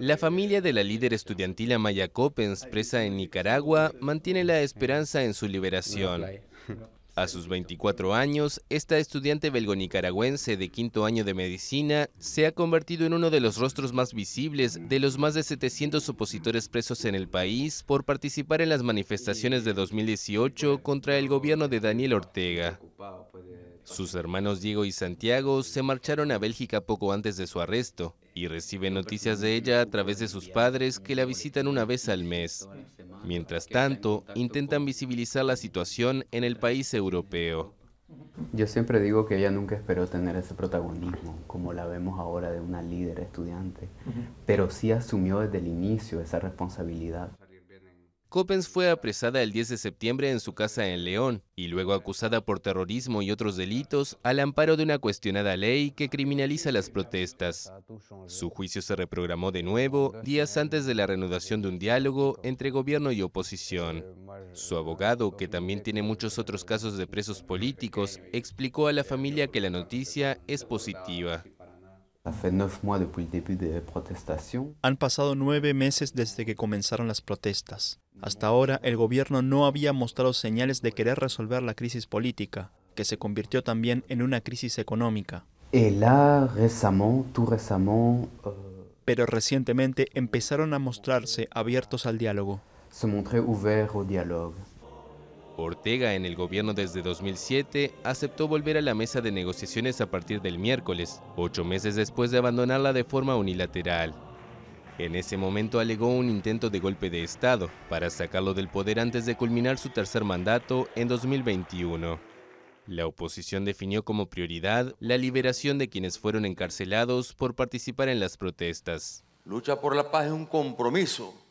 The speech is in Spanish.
La familia de la líder estudiantil Amaya Coppens, presa en Nicaragua, mantiene la esperanza en su liberación. A sus 24 años, esta estudiante belgo-nicaragüense de quinto año de medicina se ha convertido en uno de los rostros más visibles de los más de 700 opositores presos en el país por participar en las manifestaciones de 2018 contra el gobierno de Daniel Ortega. Sus hermanos Diego y Santiago se marcharon a Bélgica poco antes de su arresto y reciben noticias de ella a través de sus padres que la visitan una vez al mes. Mientras tanto, intentan visibilizar la situación en el país europeo. Yo siempre digo que ella nunca esperó tener ese protagonismo, como la vemos ahora de una líder estudiante, pero sí asumió desde el inicio esa responsabilidad. Coppens fue apresada el 10 de septiembre en su casa en León y luego acusada por terrorismo y otros delitos al amparo de una cuestionada ley que criminaliza las protestas. Su juicio se reprogramó de nuevo días antes de la reanudación de un diálogo entre gobierno y oposición. Su abogado, que también tiene muchos otros casos de presos políticos, explicó a la familia que la noticia es positiva. Han pasado nueve meses desde que comenzaron las protestas. Hasta ahora, el gobierno no había mostrado señales de querer resolver la crisis política, que se convirtió también en una crisis económica. Euh, Pero recientemente empezaron a mostrarse abiertos al diálogo. Ortega, en el gobierno desde 2007, aceptó volver a la mesa de negociaciones a partir del miércoles, ocho meses después de abandonarla de forma unilateral. En ese momento alegó un intento de golpe de Estado para sacarlo del poder antes de culminar su tercer mandato en 2021. La oposición definió como prioridad la liberación de quienes fueron encarcelados por participar en las protestas. Lucha por la paz es un compromiso